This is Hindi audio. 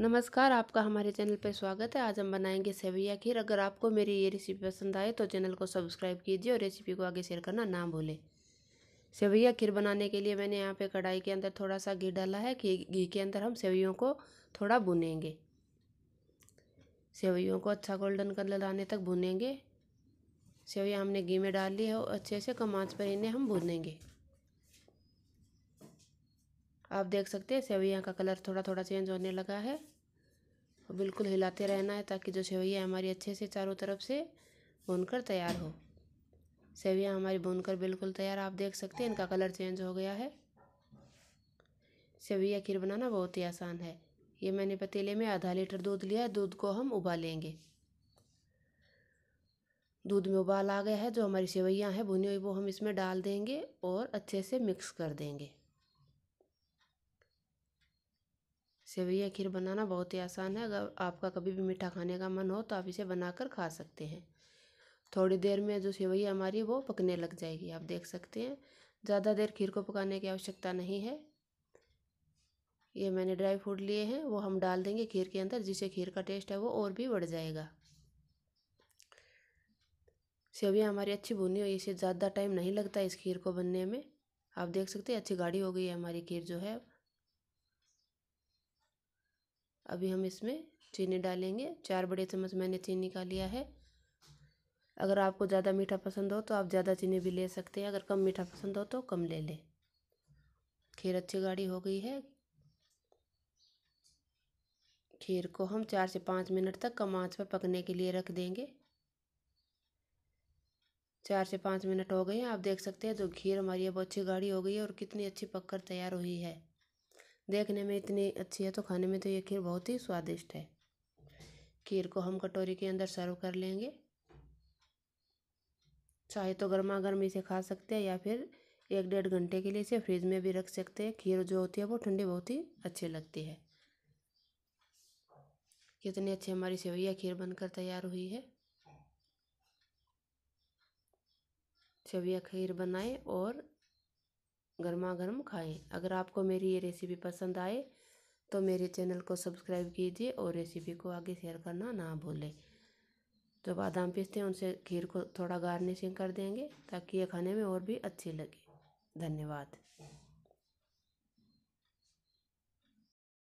नमस्कार आपका हमारे चैनल पर स्वागत है आज हम बनाएंगे सेवैया खीर अगर आपको मेरी ये रेसिपी पसंद आए तो चैनल को सब्सक्राइब कीजिए और रेसिपी को आगे शेयर करना ना भूलें सेवैया खीर बनाने के लिए मैंने यहाँ पे कढ़ाई के अंदर थोड़ा सा घी डाला है कि घी के अंदर हम सेवैयों को थोड़ा भुनेंगे सेवैयों को अच्छा गोल्डन कलर आने तक भुनेंगे सेवैया हमने घी में डाल ली है और अच्छे से कम आँच पर इन्हें हम भुनेंगे आप देख सकते हैं सेवैया का कलर थोड़ा थोड़ा चेंज होने लगा है और बिल्कुल हिलाते रहना है ताकि जो सेवैया हमारी अच्छे से चारों तरफ से भूनकर तैयार हो सेवैया हमारी भूनकर बिल्कुल तैयार आप देख सकते हैं इनका कलर चेंज हो गया है सेवैया खीर बनाना बहुत ही आसान है ये मैंने पतीले में आधा लीटर दूध लिया है दूध को हम उबालेंगे दूध में उबाल आ गया है जो हमारी सेवैयाँ हैं भुनी हुई वो हम इसमें डाल देंगे और अच्छे से मिक्स कर देंगे सेवैया खीर बनाना बहुत ही आसान है अगर आपका कभी भी मीठा खाने का मन हो तो आप इसे बनाकर खा सकते हैं थोड़ी देर में जो सेवैया हमारी वो पकने लग जाएगी आप देख सकते हैं ज़्यादा देर खीर को पकाने की आवश्यकता नहीं है ये मैंने ड्राई फ्रूट लिए हैं वो हम डाल देंगे खीर के अंदर जिससे खीर का टेस्ट है वो और भी बढ़ जाएगा सेवियाँ हमारी अच्छी भुनी हुई इसे ज़्यादा टाइम नहीं लगता इस खीर को बनने में आप देख सकते हैं अच्छी गाढ़ी हो गई है हमारी खीर जो है अभी हम इसमें चीनी डालेंगे चार बड़े चम्मच मैंने चीनी का लिया है अगर आपको ज़्यादा मीठा पसंद हो तो आप ज़्यादा चीनी भी ले सकते हैं अगर कम मीठा पसंद हो तो कम ले लें खीर अच्छी गाढ़ी हो गई है खीर को हम चार से पाँच मिनट तक कम आंच पर पकने के लिए रख देंगे चार से पाँच मिनट हो गए हैं आप देख सकते हैं जो खीर हमारी अब अच्छी गाढ़ी हो गई है और कितनी अच्छी पककर तैयार हुई है देखने में इतनी अच्छी है तो खाने में तो ये खीर बहुत ही स्वादिष्ट है खीर को हम कटोरी के अंदर सर्व कर लेंगे चाहे तो गर्मा गर्म इसे खा सकते हैं या फिर एक डेढ़ घंटे के लिए इसे फ्रिज में भी रख सकते हैं खीर जो होती है वो ठंडी बहुत ही अच्छी लगती है कितनी अच्छी हमारी सेवैया खीर बनकर तैयार हुई है सेवैया खीर बनाएं और गर्मा गर्म खाएँ अगर आपको मेरी ये रेसिपी पसंद आए तो मेरे चैनल को सब्सक्राइब कीजिए और रेसिपी को आगे शेयर करना ना भूलें जो बादाम पीसते हैं उनसे खीर को थोड़ा गार्निशिंग कर देंगे ताकि ये खाने में और भी अच्छी लगे धन्यवाद